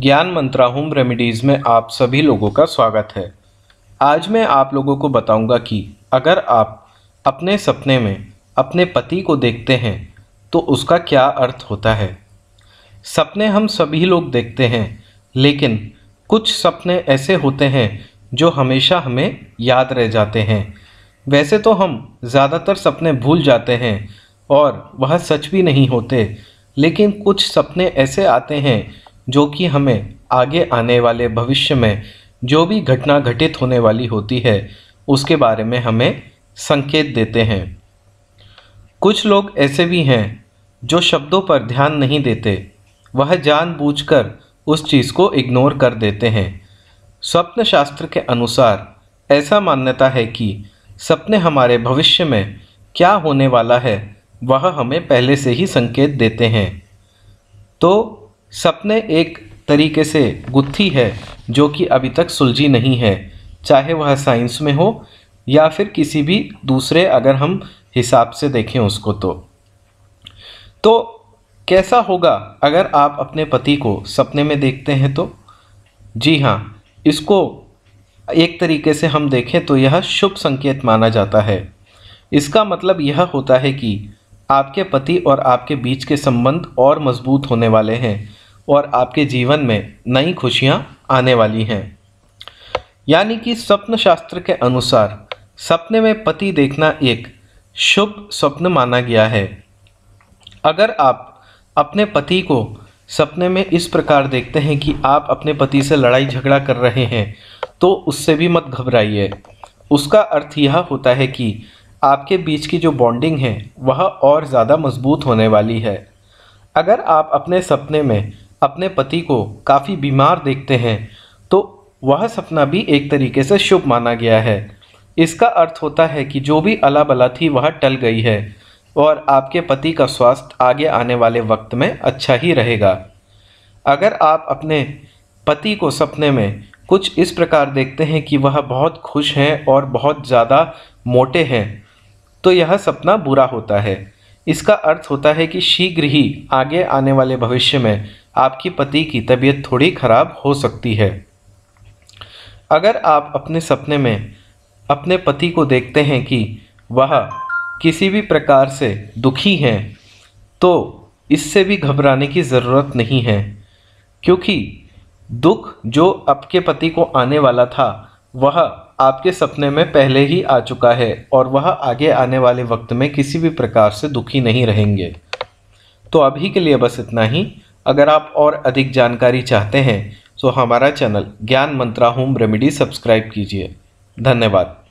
ज्ञान मंत्रा home remedies में आप सभी लोगों का स्वागत है आज मैं आप लोगों को बताऊंगा कि अगर आप अपने सपने में अपने पति को देखते हैं तो उसका क्या अर्थ होता है सपने हम सभी लोग देखते हैं लेकिन कुछ सपने ऐसे होते हैं जो हमेशा हमें याद रह जाते हैं वैसे तो हम ज़्यादातर सपने भूल जाते हैं और वह सच भी नहीं होते लेकिन कुछ सपने ऐसे आते हैं जो कि हमें आगे आने वाले भविष्य में जो भी घटना घटित होने वाली होती है उसके बारे में हमें संकेत देते हैं कुछ लोग ऐसे भी हैं जो शब्दों पर ध्यान नहीं देते वह जानबूझकर उस चीज़ को इग्नोर कर देते हैं स्वप्न शास्त्र के अनुसार ऐसा मान्यता है कि सपने हमारे भविष्य में क्या होने वाला है वह हमें पहले से ही संकेत देते हैं तो सपने एक तरीके से गुत्थी है जो कि अभी तक सुलझी नहीं है चाहे वह साइंस में हो या फिर किसी भी दूसरे अगर हम हिसाब से देखें उसको तो तो कैसा होगा अगर आप अपने पति को सपने में देखते हैं तो जी हाँ इसको एक तरीके से हम देखें तो यह शुभ संकेत माना जाता है इसका मतलब यह होता है कि आपके पति और आपके बीच के संबंध और मजबूत होने वाले हैं और आपके जीवन में नई खुशियाँ आने वाली हैं यानी कि स्वप्न शास्त्र के अनुसार सपने में पति देखना एक शुभ स्वप्न माना गया है अगर आप अपने पति को सपने में इस प्रकार देखते हैं कि आप अपने पति से लड़ाई झगड़ा कर रहे हैं तो उससे भी मत घबराइए उसका अर्थ यह होता है कि आपके बीच की जो बॉन्डिंग है वह और ज़्यादा मजबूत होने वाली है अगर आप अपने सपने में अपने पति को काफ़ी बीमार देखते हैं तो वह सपना भी एक तरीके से शुभ माना गया है इसका अर्थ होता है कि जो भी अला बला थी वह टल गई है और आपके पति का स्वास्थ्य आगे आने वाले वक्त में अच्छा ही रहेगा अगर आप अपने पति को सपने में कुछ इस प्रकार देखते हैं कि वह बहुत खुश हैं और बहुत ज़्यादा मोटे हैं तो यह सपना बुरा होता है इसका अर्थ होता है कि शीघ्र ही आगे आने वाले भविष्य में आपकी पति की तबीयत थोड़ी ख़राब हो सकती है अगर आप अपने सपने में अपने पति को देखते हैं कि वह किसी भी प्रकार से दुखी हैं तो इससे भी घबराने की ज़रूरत नहीं है क्योंकि दुख जो आपके पति को आने वाला था वह आपके सपने में पहले ही आ चुका है और वह आगे आने वाले वक्त में किसी भी प्रकार से दुखी नहीं रहेंगे तो अभी के लिए बस इतना ही अगर आप और अधिक जानकारी चाहते हैं तो हमारा चैनल ज्ञान मंत्रा होम रेमेडी सब्सक्राइब कीजिए धन्यवाद